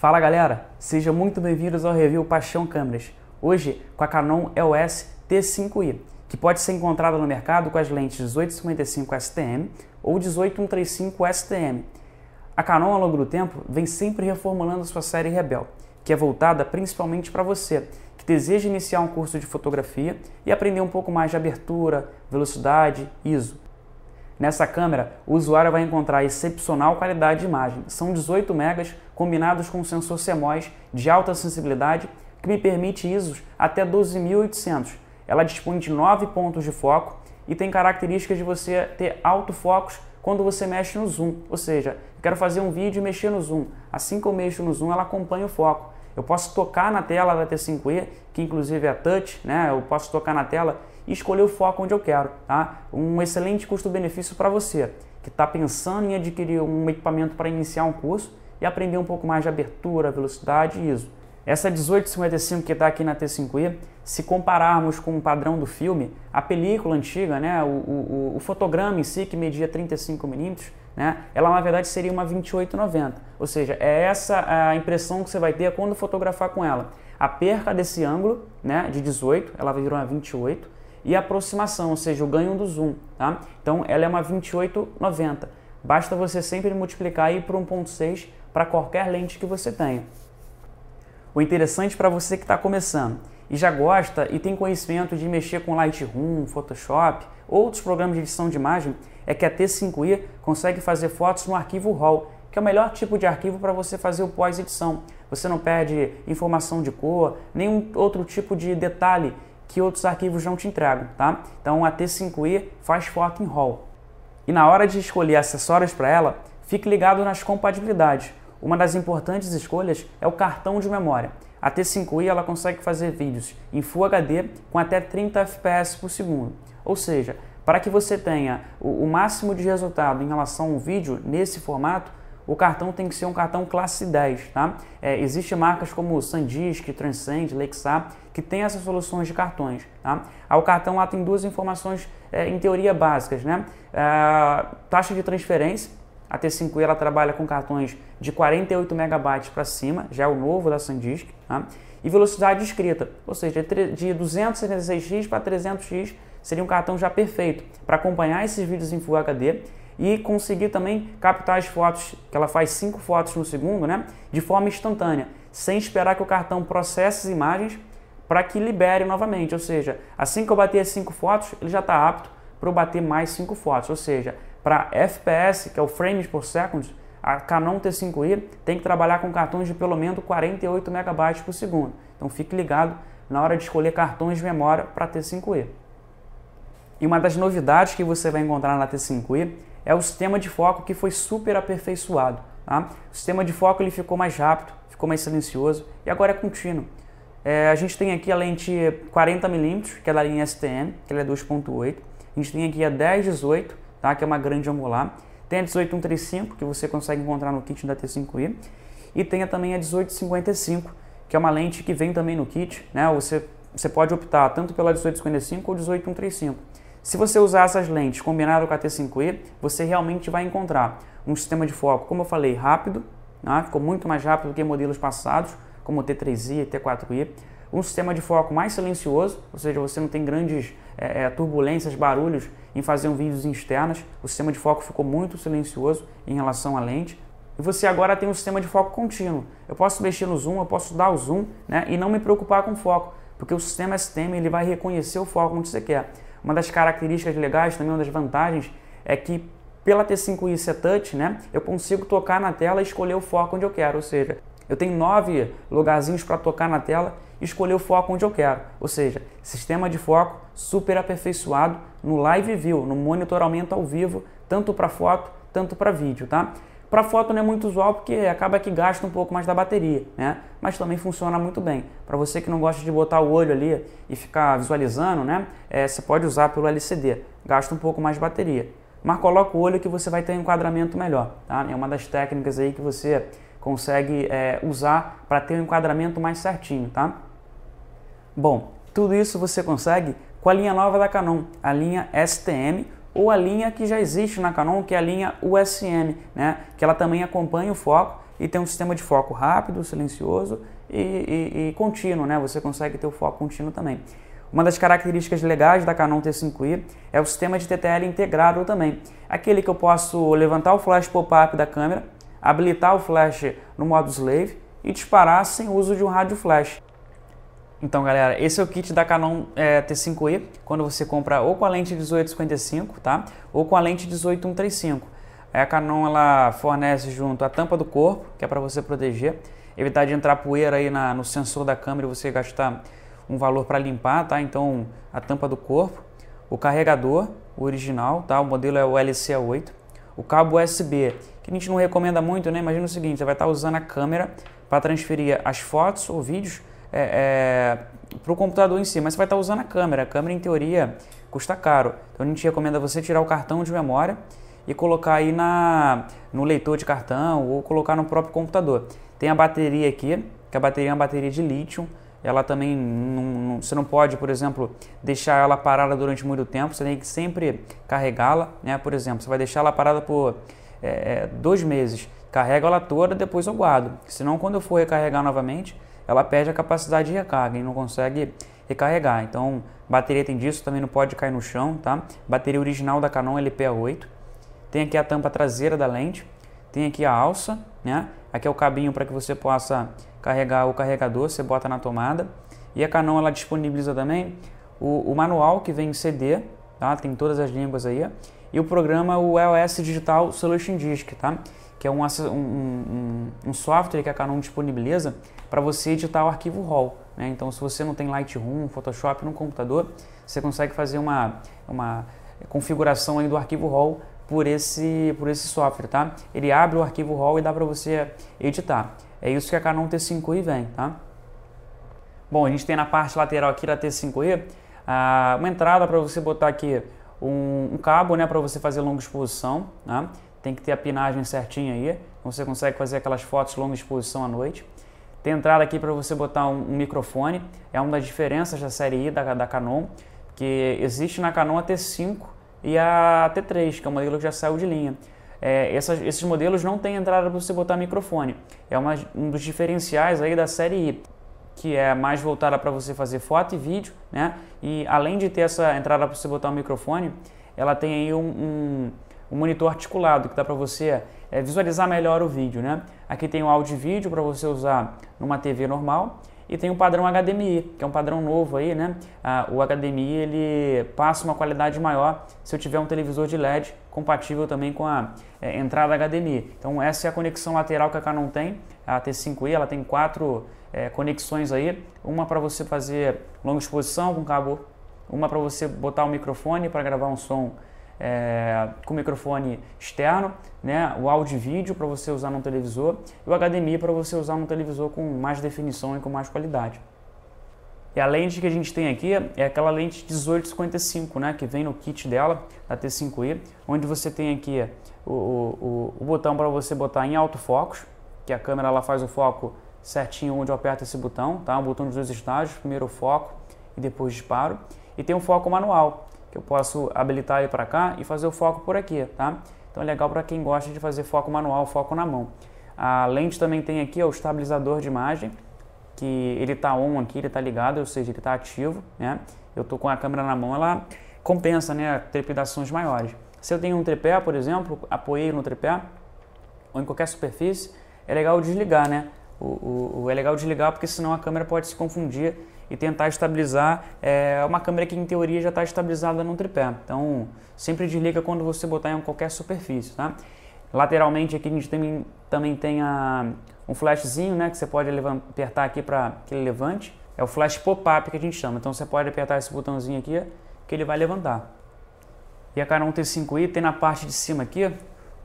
Fala galera, sejam muito bem-vindos ao review Paixão Câmeras. Hoje com a Canon EOS T5i, que pode ser encontrada no mercado com as lentes 18-55 STM ou 18-135 STM. A Canon, ao longo do tempo, vem sempre reformulando sua série Rebel, que é voltada principalmente para você que deseja iniciar um curso de fotografia e aprender um pouco mais de abertura, velocidade, ISO. Nessa câmera, o usuário vai encontrar excepcional qualidade de imagem. São 18 megas combinados com um sensor CMOS de alta sensibilidade que me permite ISOs até 12.800. Ela dispõe de 9 pontos de foco e tem características de você ter autofocos quando você mexe no zoom, ou seja, eu quero fazer um vídeo e mexer no zoom. Assim que eu mexo no zoom, ela acompanha o foco. Eu posso tocar na tela da T5e, que inclusive é touch, né? Eu posso tocar na tela e escolher o foco onde eu quero, tá? Um excelente custo-benefício para você que está pensando em adquirir um equipamento para iniciar um curso e aprender um pouco mais de abertura, velocidade e ISO. Essa 1855 que está aqui na T5i, se compararmos com o padrão do filme, a película antiga, né, o, o, o fotograma em si, que media 35mm, né, ela na verdade seria uma 2890. Ou seja, é essa a impressão que você vai ter quando fotografar com ela. A perca desse ângulo né, de 18, ela virou uma 28, e a aproximação, ou seja, o ganho do zoom. Tá? Então ela é uma 2890. Basta você sempre multiplicar i por 1.6 para qualquer lente que você tenha. O interessante para você que está começando e já gosta e tem conhecimento de mexer com Lightroom, Photoshop, outros programas de edição de imagem, é que a T5i consegue fazer fotos no arquivo RAW, que é o melhor tipo de arquivo para você fazer o pós-edição. Você não perde informação de cor, nenhum outro tipo de detalhe que outros arquivos não te entregam, tá? Então a T5i faz foto em RAW. E na hora de escolher acessórios para ela, fique ligado nas compatibilidades. Uma das importantes escolhas é o cartão de memória. A T5i ela consegue fazer vídeos em Full HD com até 30 fps por segundo. Ou seja, para que você tenha o máximo de resultado em relação a um vídeo nesse formato, o cartão tem que ser um cartão classe 10, tá? É, Existem marcas como Sandisk, Transcend, Lexar, que tem essas soluções de cartões, tá? Ah, o cartão lá tem duas informações, é, em teoria, básicas, né? É, taxa de transferência, a t 5 ela trabalha com cartões de 48 megabytes para cima, já é o novo da SanDisk, tá? e velocidade escrita, ou seja, é de 276x para 300x seria um cartão já perfeito para acompanhar esses vídeos em Full HD e conseguir também captar as fotos, que ela faz cinco fotos no segundo, né? De forma instantânea, sem esperar que o cartão processe as imagens para que libere novamente. Ou seja, assim que eu bater as cinco fotos, ele já está apto para eu bater mais cinco fotos. Ou seja, para FPS, que é o frames por second, a Canon T5i tem que trabalhar com cartões de pelo menos 48 MB por segundo. Então fique ligado na hora de escolher cartões de memória para T5i. E uma das novidades que você vai encontrar na T5i é o sistema de foco que foi super aperfeiçoado. Tá? O sistema de foco ele ficou mais rápido, ficou mais silencioso e agora é contínuo. É, a gente tem aqui a lente 40mm, que é da linha STM, que ela é 2.8. A gente tem aqui a 10-18, tá? que é uma grande angular. Tem a 18135, que você consegue encontrar no kit da T5i. E tem também a 1855, que é uma lente que vem também no kit. Né? Você, você pode optar tanto pela 1855 ou 18135. Se você usar essas lentes combinado com a t 5 i você realmente vai encontrar um sistema de foco, como eu falei, rápido, né? ficou muito mais rápido do que modelos passados, como o T3i e T4i. Um sistema de foco mais silencioso, ou seja, você não tem grandes é, é turbulências, barulhos em fazer um vídeos externas. O sistema de foco ficou muito silencioso em relação à lente, e você agora tem um sistema de foco contínuo. Eu posso mexer no zoom, eu posso dar o zoom né, e não me preocupar com o foco, porque o sistema STM ele vai reconhecer o foco onde você quer. Uma das características legais, também uma das vantagens, é que pela T5i ser touch, né, eu consigo tocar na tela e escolher o foco onde eu quero, ou seja, eu tenho nove lugarzinhos para tocar na tela e escolher o foco onde eu quero, ou seja, sistema de foco super aperfeiçoado no Live View, no monitoramento ao vivo, tanto para foto tanto para vídeo, tá? Para foto não é muito usual porque acaba que gasta um pouco mais da bateria, né? Mas também funciona muito bem. Para você que não gosta de botar o olho ali e ficar visualizando, né? É, você pode usar pelo LCD, gasta um pouco mais de bateria. Mas coloca o olho que você vai ter um enquadramento melhor, tá? É uma das técnicas aí que você consegue é, usar para ter um enquadramento mais certinho, tá? Bom, tudo isso você consegue com a linha nova da Canon, a linha STM ou a linha que já existe na Canon, que é a linha USM, né? que ela também acompanha o foco e tem um sistema de foco rápido, silencioso e, e, e contínuo, né? você consegue ter o foco contínuo também. Uma das características legais da Canon T5i é o sistema de TTL integrado também, aquele que eu posso levantar o flash pop-up da câmera, habilitar o flash no modo slave e disparar sem uso de um rádio flash. Então, galera, esse é o kit da Canon é, T5i, quando você compra ou com a lente 1855, tá? Ou com a lente 18135. A Canon ela fornece junto a tampa do corpo, que é para você proteger, evitar de entrar poeira aí na, no sensor da câmera e você gastar um valor para limpar, tá? Então, a tampa do corpo, o carregador, o original, tá? O modelo é o LCA8, o cabo USB, que a gente não recomenda muito, né? Imagina o seguinte, você vai estar tá usando a câmera para transferir as fotos ou vídeos é, é, para o computador em si, mas você vai estar tá usando a câmera. A câmera, em teoria, custa caro. Então a gente recomenda você tirar o cartão de memória e colocar aí na, no leitor de cartão ou colocar no próprio computador. Tem a bateria aqui, que a bateria é uma bateria de lítio. Ela também, não, não, você não pode, por exemplo, deixar ela parada durante muito tempo, você tem que sempre carregá-la. Né? Por exemplo, você vai deixar ela parada por é, é dois meses, carrega ela toda, depois eu guardo. Senão, quando eu for recarregar novamente, ela perde a capacidade de recarga e não consegue recarregar. Então, bateria tem disso, também não pode cair no chão, tá? Bateria original da Canon LPA8. Tem aqui a tampa traseira da lente, tem aqui a alça, né? Aqui é o cabinho para que você possa carregar o carregador, você bota na tomada. E a Canon ela disponibiliza também o, o manual que vem em CD, tá? Tem todas as línguas aí e o programa é o iOS Digital Solution Disk, tá? que é um, um, um, software que a Canon disponibiliza para você editar o arquivo RAW. Né? Então, se você não tem Lightroom, Photoshop no computador, você consegue fazer uma, uma configuração aí do arquivo RAW por esse, por esse software, tá? Ele abre o arquivo RAW e dá para você editar. É isso que a Canon T5i vem, tá? Bom, a gente tem na parte lateral aqui da T5i ah, uma entrada para você botar aqui um, um cabo né, para você fazer longa exposição. Né? Tem que ter a pinagem certinha aí. Você consegue fazer aquelas fotos longa exposição à noite. Tem entrada aqui para você botar um, um, microfone. É uma das diferenças da série I da, da Canon, que existe na Canon a T5 e a T3, que é um modelo que já saiu de linha. É, essas, esses modelos não têm entrada para você botar microfone. É uma, um dos diferenciais aí da série I que é mais voltada para você fazer foto e vídeo, né? E além de ter essa entrada para você botar o um microfone, ela tem aí um, um, um monitor articulado que dá para você é, visualizar melhor o vídeo, né? Aqui tem o áudio e vídeo para você usar numa TV normal e tem o padrão HDMI, que é um padrão novo aí, né? Ah, o HDMI ele passa uma qualidade maior se eu tiver um televisor de LED compatível também com a é, entrada HDMI. Então essa é a conexão lateral que a Canon tem, a T5i, ela tem quatro é, conexões aí, uma para você fazer longa exposição com cabo, uma para você botar o microfone para gravar um som é, com microfone externo, né, o áudio e vídeo para você usar no televisor e o HDMI para você usar no televisor com mais definição e com mais qualidade. E a lente que a gente tem aqui é aquela lente 1855, né, que vem no kit dela, da T5i, onde você tem aqui o, o, o botão para você botar em alto focus, que a câmera ela faz o foco certinho onde eu aperto esse botão, tá? O botão de dois estágios, primeiro foco e depois disparo. E tem um foco manual, que eu posso habilitar ele para cá e fazer o foco por aqui, tá? Então é legal para quem gosta de fazer foco manual, foco na mão. A lente também tem aqui ó, o estabilizador de imagem, que ele está on aqui, ele está ligado, ou seja, ele está ativo, né? Eu estou com a câmera na mão, ela compensa, né, trepidações maiores. Se eu tenho um tripé, por exemplo, apoio no tripé, ou em qualquer superfície, é legal desligar, né? O, o, o, é legal desligar porque senão a câmera pode se confundir e tentar estabilizar é, uma câmera que em teoria já está estabilizada no tripé. Então sempre desliga quando você botar em qualquer superfície, tá? Lateralmente aqui a gente também também tem a, um flashzinho, né, que você pode apertar aqui para que ele levante. É o flash pop-up que a gente chama. Então você pode apertar esse botãozinho aqui que ele vai levantar. E a Canon T5i tem na parte de cima aqui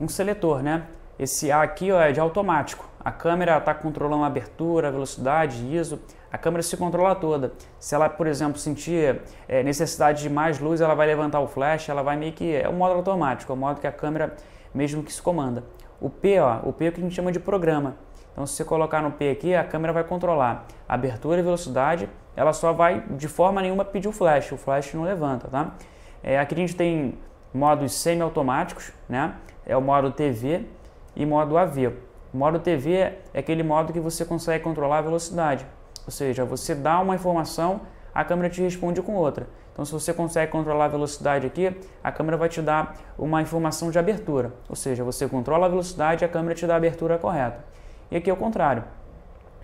um seletor, né? Esse A aqui ó, é de automático. A câmera está controlando a abertura, a velocidade, ISO. A câmera se controla toda. Se ela, por exemplo, sentir é, necessidade de mais luz, ela vai levantar o flash, ela vai meio que... É o um modo automático, é o um modo que a câmera mesmo que se comanda. O P, ó, o P é o que a gente chama de programa. Então, se você colocar no P aqui, a câmera vai controlar a abertura e velocidade. Ela só vai, de forma nenhuma, pedir o flash. O flash não levanta, tá? É, aqui a gente tem modos semiautomáticos, né? É o modo TV e modo AV. O modo TV é aquele modo que você consegue controlar a velocidade. Ou seja, você dá uma informação, a câmera te responde com outra. Então, se você consegue controlar a velocidade aqui, a câmera vai te dar uma informação de abertura, ou seja, você controla a velocidade e a câmera te dá a abertura correta. E aqui é o contrário.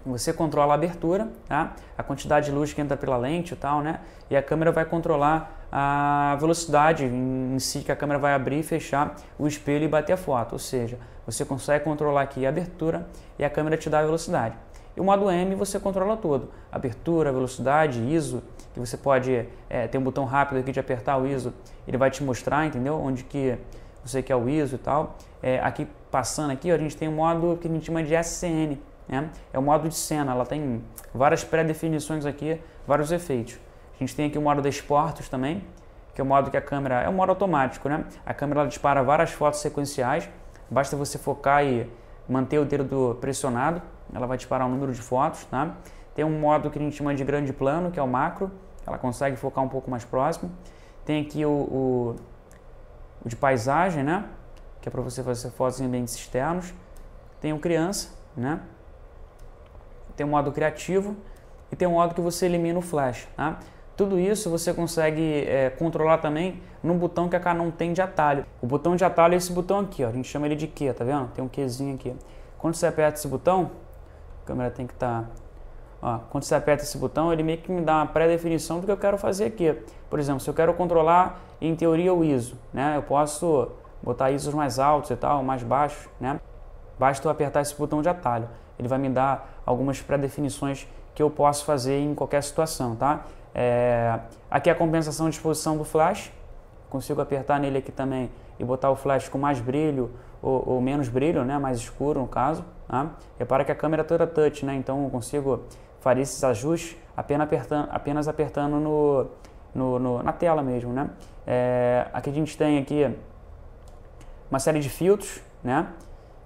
Você controla a abertura, tá? a quantidade de luz que entra pela lente e tal, né? E a câmera vai controlar a velocidade em si que a câmera vai abrir e fechar o espelho e bater a foto. Ou seja, você consegue controlar aqui a abertura e a câmera te dá a velocidade. E o modo M você controla todo: abertura, velocidade, ISO, que você pode é, ter um botão rápido aqui de apertar o ISO, ele vai te mostrar, entendeu? Onde que você quer o ISO e tal. É, aqui passando aqui, a gente tem um modo que a gente chama de SCN, né? É o modo de cena, ela tem várias pré-definições aqui, vários efeitos. A gente tem aqui o modo de exportos também, que é o modo que a câmera é um modo automático, né? A câmera dispara várias fotos sequenciais, basta você focar e manter o dedo pressionado, ela vai disparar um número de fotos, tá? Tem um modo que a gente chama de grande plano, que é o macro, ela consegue focar um pouco mais próximo. Tem aqui o, o, o de paisagem, né? Que é para você fazer fotos em ambientes externos. Tem o criança, né? Tem o modo criativo e tem o modo que você elimina o flash, tá? Tudo isso você consegue é, controlar também num botão que a Canon tem de atalho. O botão de atalho é esse botão aqui, ó. A gente chama ele de Q, tá vendo? Tem um Qzinho aqui. Quando você aperta esse botão, a câmera tem que estar tá Ó, quando você aperta esse botão, ele meio que me dá uma pré-definição do que eu quero fazer aqui. Por exemplo, se eu quero controlar, em teoria, o ISO, né? Eu posso botar ISOs mais altos e tal, mais baixos, né? Basta eu apertar esse botão de atalho. Ele vai me dar algumas pré-definições que eu posso fazer em qualquer situação, tá? É... Aqui é a compensação de exposição do flash. Consigo apertar nele aqui também e botar o flash com mais brilho ou, ou menos brilho, né? Mais escuro, no caso. Tá? Repara que a câmera é toda touch, né? Então eu consigo faria esses ajustes apenas apertando, apenas apertando no, no, no na tela mesmo, né? É, aqui a gente tem aqui uma série de filtros, né?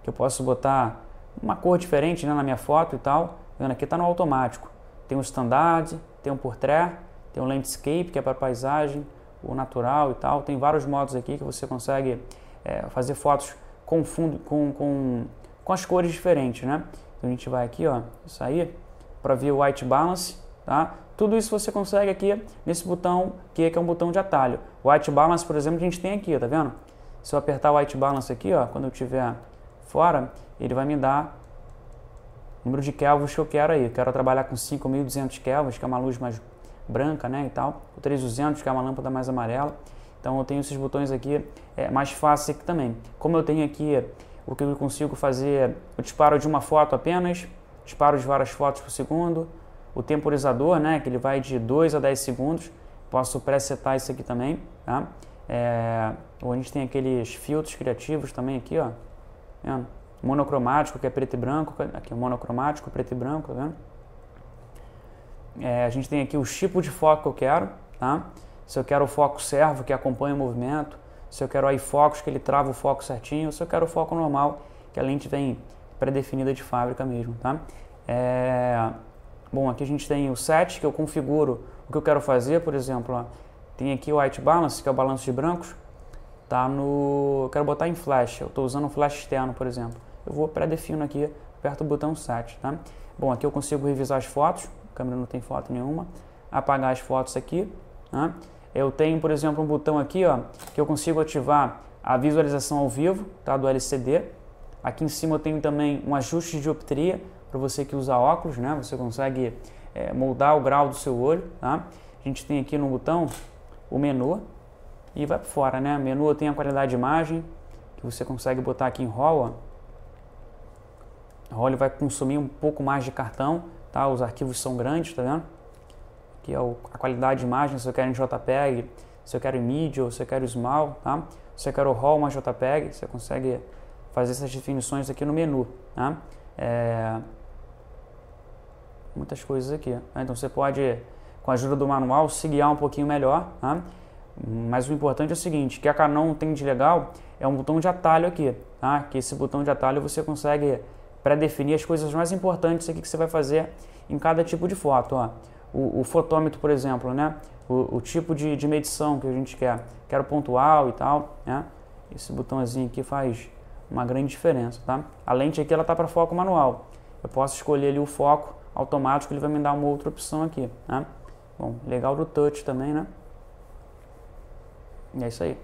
Que eu posso botar uma cor diferente né, na minha foto e tal. Tá vendo aqui está no automático. Tem o standard, tem o portrait, tem o landscape que é para paisagem, o natural e tal. Tem vários modos aqui que você consegue é, fazer fotos com fundo, com, com, com as cores diferentes, né? Então a gente vai aqui, ó, sair para ver o White Balance, tá? Tudo isso você consegue aqui nesse botão é que é um botão de atalho. White Balance, por exemplo, a gente tem aqui, tá vendo? Se eu apertar o White Balance aqui, ó, quando eu tiver fora, ele vai me dar o número de kelvins que eu quero aí. Eu quero trabalhar com 5.200 kelvins, que é uma luz mais branca, né, e tal. O 3200, que é uma lâmpada mais amarela. Então eu tenho esses botões aqui é, mais fácil aqui também. Como eu tenho aqui o que eu consigo fazer o disparo de uma foto apenas, disparo de várias fotos por segundo, o temporizador, né, que ele vai de 2 a 10 segundos, posso presetar isso aqui também, tá? É, a gente tem aqueles filtros criativos também aqui, ó, tá monocromático, que é preto e branco, aqui é monocromático, preto e branco, tá vendo? É, a gente tem aqui o tipo de foco que eu quero, tá? Se eu quero o foco servo, que acompanha o movimento, se eu quero o iFocus, que ele trava o foco certinho, se eu quero o foco normal, que além de vem pré-definida de fábrica mesmo, tá? É... Bom, aqui a gente tem o set que eu configuro o que eu quero fazer, por exemplo, ó, tem aqui o white balance, que é o balanço de brancos, tá no... Eu quero botar em flash, eu estou usando um flash externo, por exemplo. Eu vou pré-defino aqui, aperto o botão set, tá? Bom, aqui eu consigo revisar as fotos, a câmera não tem foto nenhuma, apagar as fotos aqui, tá? Eu tenho, por exemplo, um botão aqui, ó, que eu consigo ativar a visualização ao vivo, tá, do LCD, Aqui em cima eu tenho também um ajuste de optria para você que usa óculos, né? Você consegue é, moldar o grau do seu olho, tá? A gente tem aqui no botão o menu e vai para fora, né? O menu tem a qualidade de imagem que você consegue botar aqui em RAW, ó. RAW vai consumir um pouco mais de cartão, tá? Os arquivos são grandes, tá vendo? Aqui é a qualidade de imagem, se eu quero em JPEG, se eu quero em MIDI ou se eu quero small, tá? Se eu quero RAW mais JPEG, você consegue fazer essas definições aqui no menu. Tá? É... Muitas coisas aqui. Né? Então você pode, com a ajuda do manual, se guiar um pouquinho melhor. Né? Mas o importante é o seguinte, que a Canon tem de legal é um botão de atalho aqui. Tá? Que esse botão de atalho você consegue pré-definir as coisas mais importantes aqui que você vai fazer em cada tipo de foto. Ó. O, o fotômetro, por exemplo, né? O, o, tipo de, de medição que a gente quer. Quero pontual e tal, né? Esse botãozinho aqui faz uma grande diferença, tá? A lente aqui ela tá para foco manual. Eu posso escolher ali o foco automático, ele vai me dar uma outra opção aqui, né? Bom, legal do touch também, né? E é isso aí.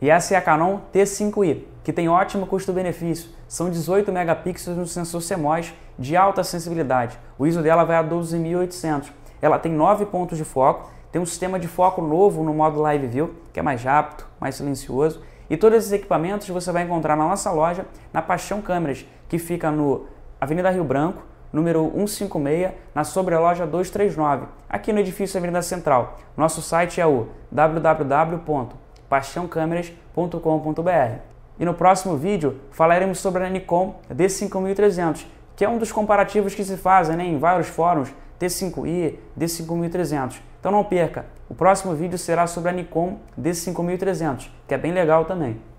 E essa é a Canon T5i, que tem ótimo custo-benefício. São 18 megapixels no sensor CMOS de alta sensibilidade. O ISO dela vai a 12.800. Ela tem 9 pontos de foco, tem um sistema de foco novo no modo Live View, que é mais rápido, mais silencioso e todos esses equipamentos você vai encontrar na nossa loja, na Paixão Câmeras, que fica no Avenida Rio Branco, número 156, na sobreloja 239, aqui no edifício Avenida Central. Nosso site é o www.paixãocâmeras.com.br. E no próximo vídeo falaremos sobre a Nikon D5300, que é um dos comparativos que se fazem né, em vários fóruns, D5i, D5300. Então não perca, o próximo vídeo será sobre a Nikon D5300, que é bem legal também.